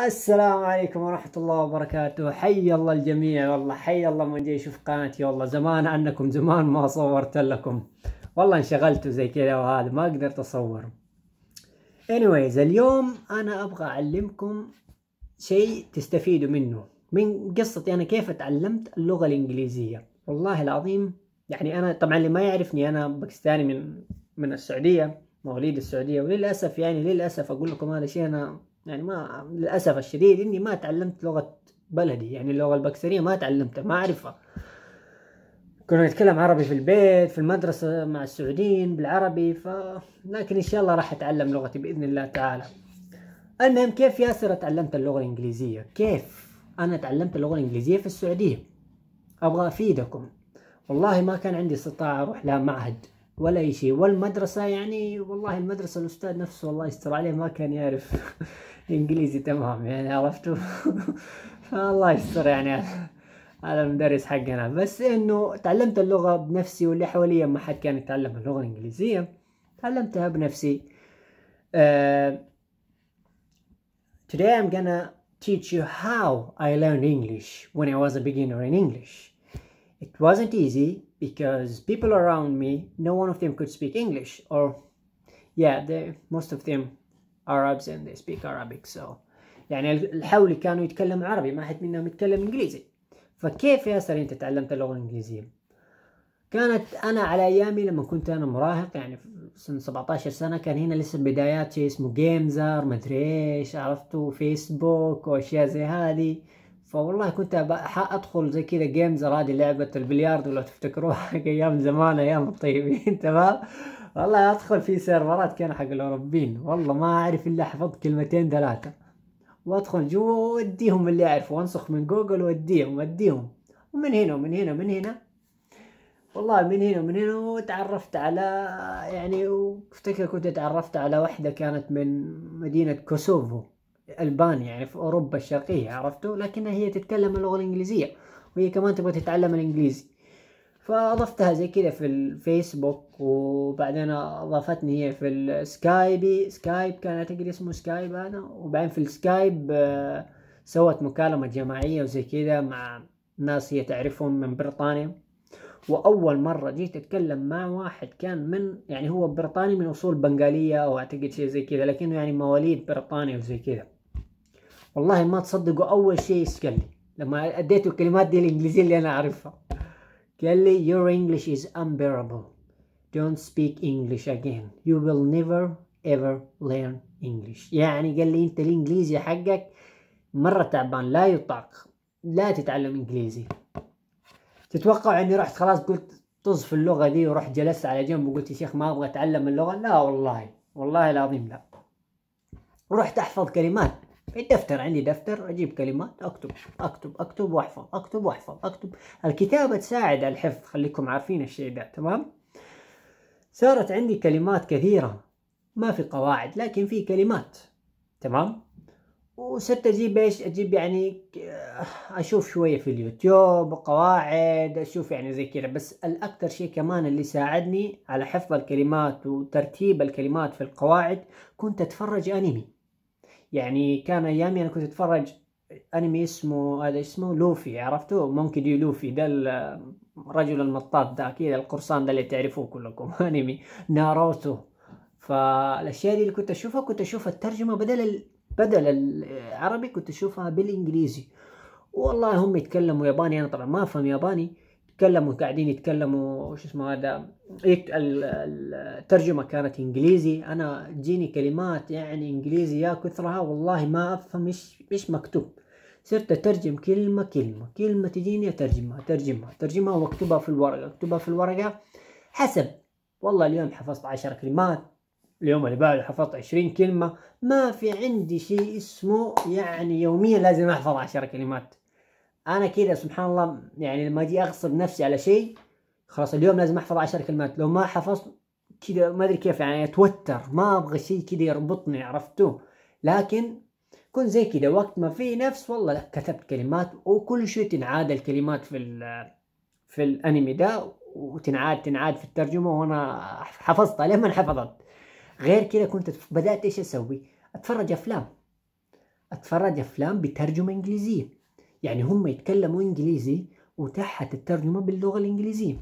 السلام عليكم ورحمة الله وبركاته حي الله الجميع والله حي الله من جاي يشوف قناتي والله زمان عنكم زمان ما صورت لكم والله انشغلت زي كذا وهذا ما قدرت اصور anyways اليوم انا ابغى اعلمكم شيء تستفيدوا منه من قصتي انا كيف اتعلمت اللغة الانجليزية والله العظيم يعني انا طبعا اللي ما يعرفني انا باكستاني من من السعودية مواليد السعودية وللاسف يعني للاسف اقول لكم هذا شيء انا يعني ما للاسف الشديد اني ما تعلمت لغه بلدي يعني اللغه الباكستانيه ما تعلمتها ما اعرفها كنا نتكلم عربي في البيت في المدرسة مع السعوديين بالعربي ف... لكن إن شاء الله راح أتعلم لغتي بإذن الله تعالى المهم كيف ياسر تعلمت اللغة الإنجليزية كيف أنا تعلمت اللغة الإنجليزية في السعودية أبغى أفيدكم والله ما كان عندي استطاعة أروح لا معهد ولا أي شيء والمدرسة يعني والله المدرسة الأستاذ نفسه الله يستر عليه ما كان يعرف انجليزي تمام يعني عرفتوا فالله يستر يعني على المدرس حقنا بس انه تعلمت اللغة بنفسي واللي حواليا ما حد كان يتعلم اللغة الانجليزية تعلمتها بنفسي uh, today I'm gonna teach you how I learned English when I was a beginner in English it wasn't easy because people around me no one of them could speak English or yeah they, most of them Arabs and they speak Arabic so يعني الحولي كانوا يتكلموا عربي ما حد منهم يتكلم انجليزي فكيف يا سر انت تعلمت اللغه الانجليزيه كانت انا على ايامي لما كنت انا مراهق يعني سن 17 سنه كان هنا لسه بدايات شيء اسمه جيمزر ما ادري ايش عرفتوا فيسبوك واشياء زي هذه فوالله كنت ادخل زي كذا جيمزر هذه لعبه البلياردو لو تفتكروها ايام زمان ايام الطيبين تمام والله ادخل في سيرفرات كان حق الاوروبيين والله ما اعرف الا حفظت كلمتين ثلاثه وادخل جوا واديهم اللي اعرفه وانسخ من جوجل واديهم واديهم ومن هنا ومن هنا ومن هنا والله من هنا ومن هنا وتعرفت على يعني افتكر كنت تعرفت على واحدة كانت من مدينة كوسوفو البانيا يعني في اوروبا الشرقية عرفتوا لكنها هي تتكلم اللغة الانجليزية وهي كمان تبغى تتعلم الانجليزي فاضفتها زي كذا في الفيسبوك وبعدين اضافتني هي في السكايبي سكايب كان اعتقد اسمه سكايب انا وبعدين في السكايب آه، سوت مكالمة جماعية وزي كذا مع ناس هي تعرفهم من بريطانيا واول مرة جيت اتكلم مع واحد كان من يعني هو بريطاني من اصول بنغالية او اعتقد شيء زي كذا لكنه يعني مواليد بريطانيا وزي كذا والله ما تصدقوا اول شيء ايش لما اديته الكلمات دي الانجليزية اللي انا اعرفها قال لي your English is unbearable don't speak English again you will never ever learn English يعني قال لي انت الانجليزي حقك مرة تعبان لا يطاق لا تتعلم انجليزي تتوقع اني رحت خلاص قلت طز في اللغة دي ورحت جلست على جنب وقلت يا شيخ ما ابغى اتعلم اللغة لا والله والله العظيم لا رحت احفظ كلمات في الدفتر عندي دفتر اجيب كلمات اكتب اكتب اكتب واحفظ اكتب واحفظ اكتب الكتابه تساعد على الحفظ خليكم عارفين الشيء ده تمام صارت عندي كلمات كثيره ما في قواعد لكن في كلمات تمام وصرت اجيب ايش اجيب يعني آه، اشوف شوية في اليوتيوب قواعد اشوف يعني زي كذا بس الاكثر شيء كمان اللي ساعدني على حفظ الكلمات وترتيب الكلمات في القواعد كنت اتفرج انمي يعني كان ايامي انا كنت اتفرج انمي اسمه هذا اسمه لوفي عرفته مونكي دي لوفي ده الرجل المطاط ده اكيد القرصان ده اللي تعرفوه كلكم انمي ناروتو فالاشياء دي اللي كنت اشوفها كنت اشوف الترجمه بدل ال... بدل العربي كنت اشوفها بالانجليزي والله هم يتكلموا ياباني انا طبعا ما افهم ياباني تكلموا قاعدين يتكلموا شو اسمه هذا الترجمه كانت انجليزي انا تجيني كلمات يعني انجليزي يا كثرها والله ما افهم ايش ايش مكتوب صرت اترجم كلمه كلمه كلمه تجيني اترجمها اترجمها اترجمها واكتبها في الورقه اكتبها في الورقه حسب والله اليوم حفظت عشر كلمات اليوم اللي بعده حفظت عشرين كلمة ما في عندي شيء اسمه يعني يوميا لازم أحفظ عشر كلمات انا كذا سبحان الله يعني لما اجي اغصب نفسي على شيء خلاص اليوم لازم احفظ عشر كلمات لو ما حفظت كذا ما ادري كيف يعني اتوتر ما ابغى شيء كذا يربطني عرفتوا لكن كن زي كذا وقت ما في نفس والله لا كتبت كلمات وكل شيء تنعاد الكلمات في في الانمي ده وتنعاد تنعاد في الترجمه وانا حفظتها لما انحفظت غير كذا كنت بدات ايش اسوي؟ اتفرج افلام اتفرج افلام بترجمه انجليزيه يعني هم يتكلموا إنجليزي وتحت الترجمة باللغة الإنجليزية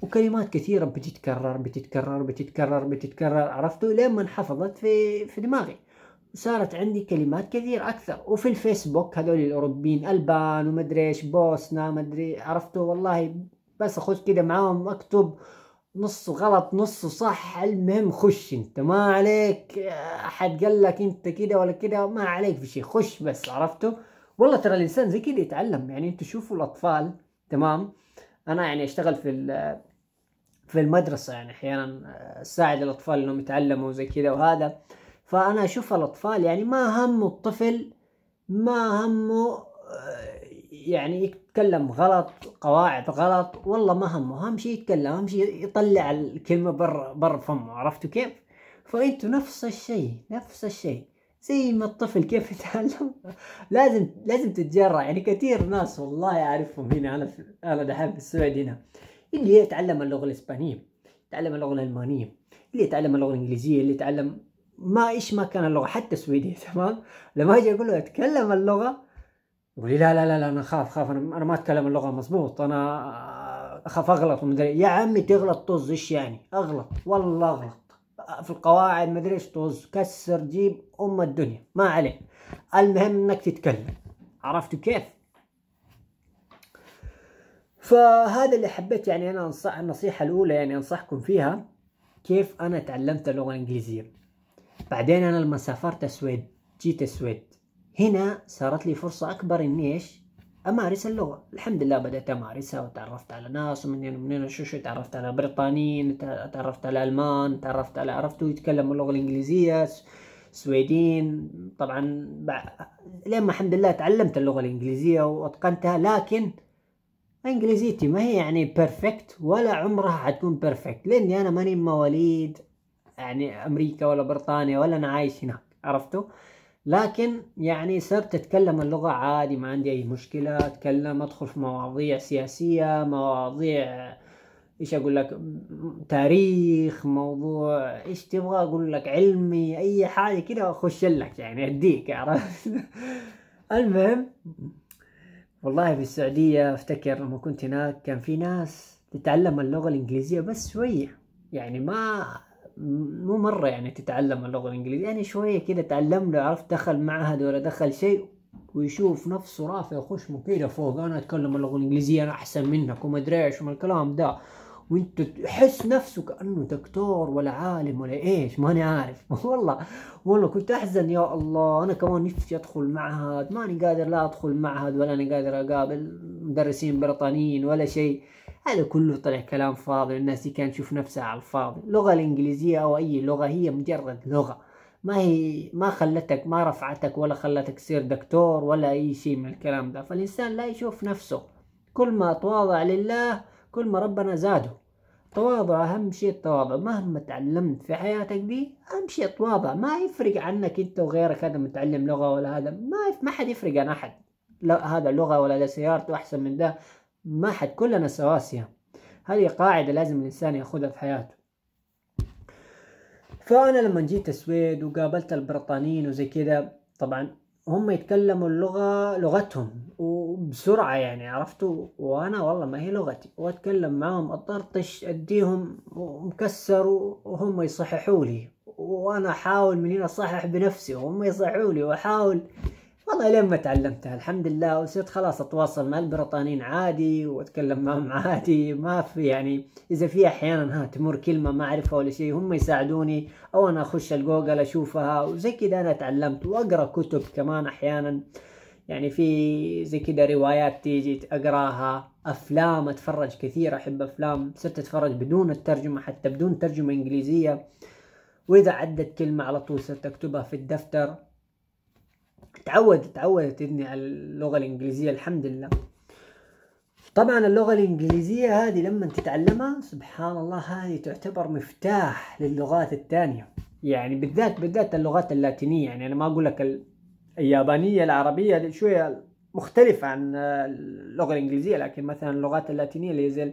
وكلمات كثيرة بتتكرر بتتكرر بتتكرر بتتكرر عرفتوا لين ما انحفظت في في دماغي صارت عندي كلمات كثير أكثر وفي الفيسبوك هذول الأوروبيين ألبان ومدري إيش بوسنا مدري عرفتوا والله بس أخش كذا معاهم أكتب نص غلط نص صح المهم خش انت ما عليك احد قال لك انت كده ولا كده ما عليك في شيء خش بس عرفتوا والله ترى الانسان زي كذا يتعلم يعني انتم شوفوا الاطفال تمام انا يعني اشتغل في في المدرسه يعني احيانا آه، اساعد الاطفال انهم يتعلموا زي كذا وهذا فانا اشوف الاطفال يعني ما همه الطفل ما همه آه، يعني يتكلم غلط قواعد غلط والله ما همه اهم شيء يتكلم اهم شيء يطلع الكلمه برا برا فمه عرفتوا كيف؟ فانتوا نفس الشيء نفس الشيء زي ما الطفل كيف يتعلم لازم لازم تتجرع يعني كثير ناس والله اعرفهم هنا انا في انا دحين في السويد هنا اللي يتعلم اللغه الاسبانيه يتعلم اللغه الالمانيه اللي يتعلم اللغه الانجليزيه اللي يتعلم ما ايش ما كان اللغه حتى سويدي تمام لما اجي اقول له اتكلم اللغه يقول لي لا لا لا لا انا خاف خاف انا ما اتكلم اللغه مضبوط انا اخاف اغلط ومدري يا عمي تغلط طز ايش يعني اغلط والله اغلط في القواعد مدري ايش طز كسر جيب ام الدنيا ما عليه المهم انك تتكلم عرفتوا كيف فهذا اللي حبيت يعني انا انصح النصيحه الاولى يعني انصحكم فيها كيف انا تعلمت اللغه الانجليزيه بعدين انا لما سافرت السويد جيت السويد هنا صارت لي فرصه اكبر اني ايش امارس اللغه الحمد لله بدات امارسها وتعرفت على ناس ومنين ومنين شو شو تعرفت على بريطانيين تعرفت على المان تعرفت على عرفتوا يتكلموا اللغه الانجليزيه سويدين طبعا لما الحمد لله تعلمت اللغه الانجليزيه واتقنتها لكن انجليزيتي ما هي يعني بيرفكت ولا عمرها حتكون بيرفكت لاني انا ماني مواليد يعني امريكا ولا بريطانيا ولا انا عايش هناك عرفتوا لكن يعني صرت اتكلم اللغة عادي ما عندي اي مشكلة اتكلم ادخل في مواضيع سياسية مواضيع ايش اقول لك تاريخ موضوع ايش تبغى اقول لك علمي اي حاجة كده اخش لك يعني اديك عرفت المهم والله في السعودية افتكر لما كنت هناك كان في ناس تتعلم اللغة الانجليزية بس شوية يعني ما مو مرة يعني تتعلم اللغة الإنجليزية يعني شوية كده تعلم له عرفت دخل معهد ولا دخل شيء ويشوف نفسه رافع خشمه كذا فوق أنا أتكلم اللغة الإنجليزية أنا أحسن منك وما أدري إيش من الكلام ده وانت تحس نفسه كانه دكتور ولا عالم ولا ايش ماني عارف والله والله كنت احزن يا الله انا كمان نفسي ادخل معهد ماني قادر لا ادخل معهد ولا انا قادر اقابل مدرسين بريطانيين ولا شيء هذا كله طلع كلام فاضي الناس كان تشوف نفسها على الفاضي اللغة الإنجليزية أو أي لغة هي مجرد لغة ما هي ما خلتك ما رفعتك ولا خلتك تصير دكتور ولا أي شيء من الكلام ده فالإنسان لا يشوف نفسه كل ما تواضع لله كل ما ربنا زاده تواضع أهم شيء التواضع مهما تعلمت في حياتك دي أهم شيء التواضع ما يفرق عنك أنت وغيرك هذا متعلم لغة ولا هذا ما ما حد يفرق عن أحد لا هذا لغة ولا ده سيارته أحسن من ده ما حد كلنا سواسية هذه قاعدة لازم الإنسان يأخذها في حياته فأنا لما جيت السويد وقابلت البريطانيين وزي كذا طبعا هم يتكلموا اللغة لغتهم وبسرعة يعني عرفتوا وأنا والله ما هي لغتي وأتكلم معهم أطرطش أديهم مكسر وهم يصححوا لي وأنا أحاول من هنا أصحح بنفسي وهم يصححوا لي وأحاول والله لين ما تعلمتها الحمد لله وصرت خلاص اتواصل مع البريطانيين عادي واتكلم معهم عادي ما في يعني اذا في احيانا ها تمر كلمه ما اعرفها ولا شيء هم يساعدوني او انا اخش الجوجل اشوفها وزي كذا انا تعلمت واقرا كتب كمان احيانا يعني في زي كذا روايات تيجي اقراها افلام اتفرج كثير احب افلام صرت اتفرج بدون الترجمه حتى بدون ترجمه انجليزيه واذا عدت كلمه على طول صرت اكتبها في الدفتر تعود تعودت ابني على اللغة الإنجليزية الحمد لله طبعا اللغة الإنجليزية هذه لما تتعلمها سبحان الله هذه تعتبر مفتاح للغات الثانية يعني بالذات بالذات اللغات اللاتينية يعني أنا ما أقول لك اليابانية العربية شوية مختلفة عن اللغة الإنجليزية لكن مثلا اللغات اللاتينية اللي زي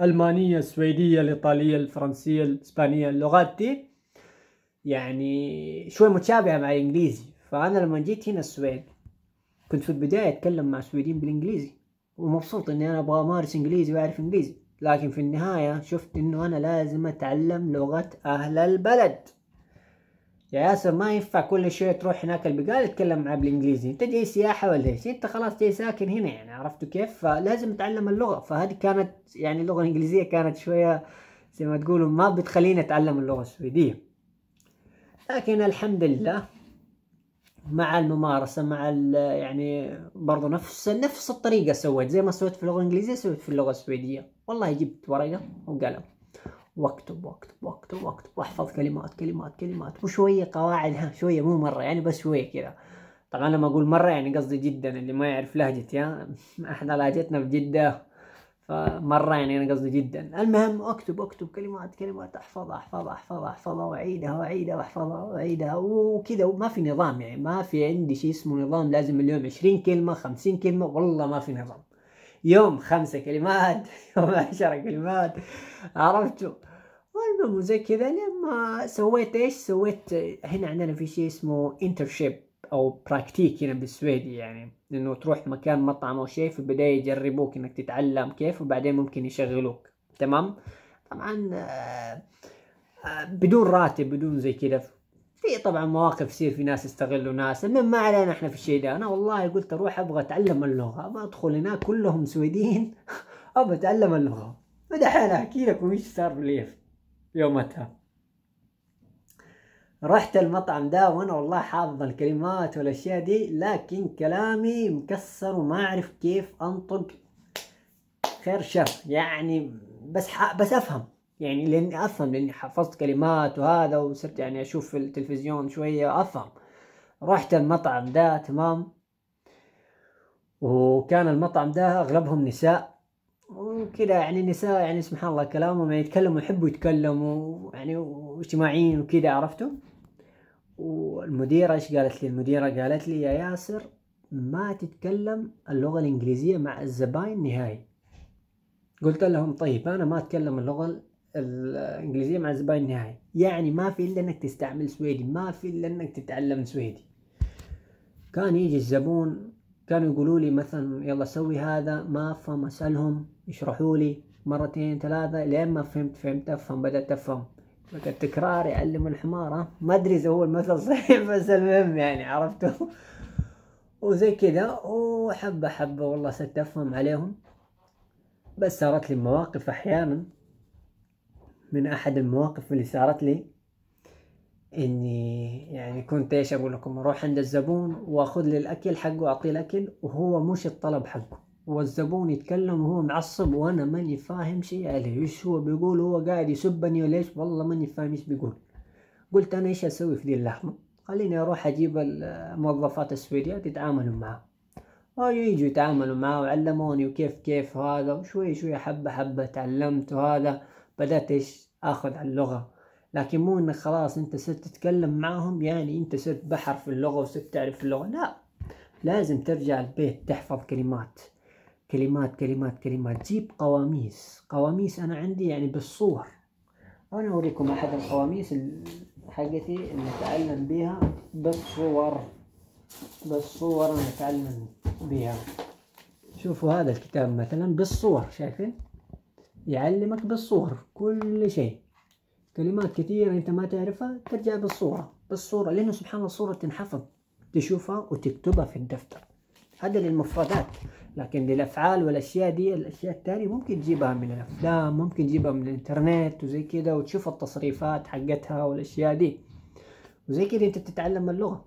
الألمانية السويدية الإيطالية الفرنسية الإسبانية اللغات دي يعني شوي متشابهة مع الإنجليزي فأنا لما جيت هنا السويد كنت في البداية أتكلم مع السويدين بالإنجليزي ومبسوط إني أنا أبغى أمارس إنجليزي وأعرف إنجليزي لكن في النهاية شفت إنه أنا لازم أتعلم لغة أهل البلد يا ياسر ما ينفع كل شوية تروح هناك البقال تتكلم معاه بالإنجليزي أنت جاي سياحة ولا إيش أنت خلاص جاي ساكن هنا يعني عرفتوا كيف فلازم أتعلم اللغة فهذه كانت يعني اللغة الإنجليزية كانت شوية زي ما تقولوا ما بتخليني أتعلم اللغة السويدية لكن الحمد لله مع الممارسه مع يعني برضو نفس نفس الطريقه سويت زي ما سويت في اللغه الانجليزيه سويت في اللغه السويديه والله جبت ورقه وقلم واكتب واكتب واكتب واكتب واحفظ كلمات كلمات كلمات وشويه قواعد ها شويه مو مره يعني بس شويه كذا طبعا لما اقول مره يعني قصدي جدا اللي ما يعرف لهجتي ها احنا لهجتنا في جده فمره يعني انا قصدي جدا المهم اكتب اكتب كلمات كلمات احفظها احفظها احفظها احفظها واعيدها واعيدها واحفظها واعيدها وكذا وما في نظام يعني ما في عندي شيء اسمه نظام لازم اليوم 20 كلمه 50 كلمه والله ما في نظام يوم خمسة كلمات يوم عشرة كلمات عرفتوا والمهم زي كذا لما سويت ايش سويت هنا عندنا في شيء اسمه انترشيب او براكتيك هنا بالسويدي يعني انه تروح مكان مطعم او شيء في البدايه يجربوك انك تتعلم كيف وبعدين ممكن يشغلوك تمام طبعا آه، بدون راتب بدون زي كذا في طبعا مواقف يصير في ناس يستغلوا ناس المهم ما علينا احنا في الشيء ده انا والله قلت اروح ابغى اتعلم اللغه ابغى ادخل هناك كلهم سويدين ابغى اتعلم اللغه فدحين احكي لكم ايش صار لي يومتها رحت المطعم ده وانا والله حافظ الكلمات والاشياء دي لكن كلامي مكسر وما اعرف كيف انطق خير شر يعني بس بس افهم يعني لاني افهم لاني حفظت كلمات وهذا وصرت يعني اشوف في التلفزيون شويه افهم رحت المطعم ده تمام وكان المطعم ده اغلبهم نساء وكذا يعني نساء يعني سبحان الله كلامهم يعني يتكلموا يحبوا يتكلموا يعني واجتماعيين وكذا عرفتوا والمديره ايش قالت لي المديره قالت لي يا ياسر ما تتكلم اللغه الانجليزيه مع الزباين نهائي قلت لهم طيب انا ما اتكلم اللغه الانجليزيه مع الزباين نهائي يعني ما في الا انك تستعمل سويدي ما في الا انك تتعلم سويدي كان يجي الزبون كانوا يقولوا لي مثلا يلا سوي هذا ما افهم اسالهم يشرحوا لي مرتين ثلاثه لين ما فهمت فهمت افهم بدات افهم لك التكرار يعلم الحمارة ما ادري اذا هو المثل صحيح بس المهم يعني عرفته وزي كذا وحبة حبة والله صرت افهم عليهم بس صارت لي مواقف احيانا من احد المواقف اللي صارت لي اني يعني كنت ايش اقول لكم اروح عند الزبون واخذ لي الاكل حقه اعطيه الاكل وهو مش الطلب حقه والزبون يتكلم وهو معصب وانا ماني فاهم شيء عليه ايش هو بيقول هو قاعد يسبني ولا ايش والله ماني فاهم ايش بيقول قلت انا ايش اسوي في ذي اللحظه خليني اروح اجيب الموظفات السويديات يتعاملوا معاه آه، يجوا يتعاملوا معاه وعلموني وكيف كيف هذا وشوي شوي حبة حبة تعلمت وهذا بدأت ايش اخذ على اللغة لكن مو انك خلاص انت صرت تتكلم معاهم يعني انت صرت بحر في اللغة وصرت تعرف اللغة لا لازم ترجع البيت تحفظ كلمات كلمات كلمات كلمات جيب قواميس قواميس انا عندي يعني بالصور انا اوريكم احد القواميس حقتي نتعلم بها بالصور بالصور نتعلم بها شوفوا هذا الكتاب مثلا بالصور شايفين يعلمك بالصور كل شيء كلمات كثيرة انت ما تعرفها ترجع بالصورة بالصورة لانه سبحان الله الصورة تنحفظ تشوفها وتكتبها في الدفتر هذا للمفردات لكن الافعال والاشياء دي الاشياء التانية ممكن تجيبها من الافلام ممكن تجيبها من الانترنت وزي كده وتشوف التصريفات حقتها والاشياء دي وزي كده انت بتتعلم اللغة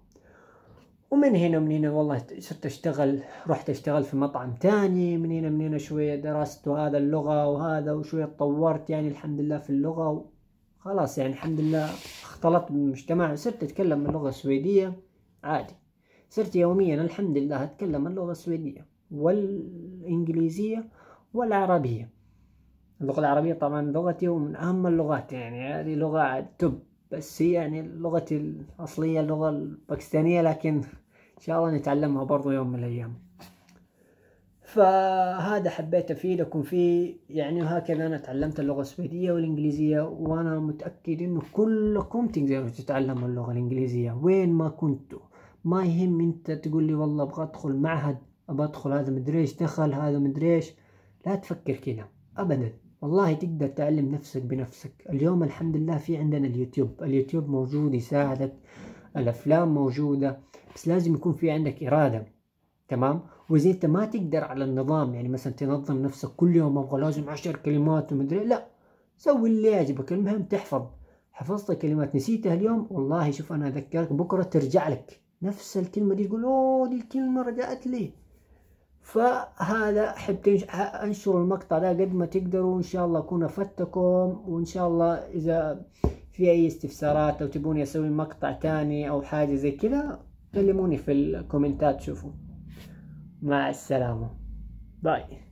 ومن هنا من هنا والله صرت اشتغل رحت اشتغل في مطعم تاني من هنا من هنا شوية درست وهذا اللغة وهذا وشوية طورت يعني الحمد لله في اللغة خلاص يعني الحمد لله اختلطت بالمجتمع صرت اتكلم اللغة السويدية عادي صرت يوميا الحمد لله اتكلم اللغة السويدية والإنجليزية والعربية اللغة العربية طبعا لغتي ومن أهم اللغات يعني هذه لغة توب بس هي يعني لغتي الأصلية اللغة الباكستانية لكن إن شاء الله نتعلمها برضو يوم من الأيام فهذا حبيت أفيدكم فيه يعني هكذا أنا تعلمت اللغة السويدية والإنجليزية وأنا متأكد إنه كلكم تقدروا تتعلموا اللغة الإنجليزية وين ما كنتوا ما يهم أنت تقول لي والله أبغى أدخل معهد بدخل هذا مدريش دخل هذا مدريش لا تفكر كذا ابدا والله تقدر تعلم نفسك بنفسك اليوم الحمد لله في عندنا اليوتيوب اليوتيوب موجود يساعدك الافلام موجودة بس لازم يكون في عندك ارادة تمام واذا انت ما تقدر على النظام يعني مثلا تنظم نفسك كل يوم ابغى لازم عشر كلمات ومدري لا سوي اللي يعجبك المهم تحفظ حفظت كلمات نسيتها اليوم والله شوف انا اذكرك بكره ترجع لك نفس الكلمه دي تقول اوه دي الكلمه رجعت لي فهذا احب انشروا المقطع ده قد ما تقدروا ان شاء الله اكون افدتكم وان شاء الله اذا في اي استفسارات او تبوني اسوي مقطع تاني او حاجه زي كذا كلموني في الكومنتات شوفوا مع السلامه باي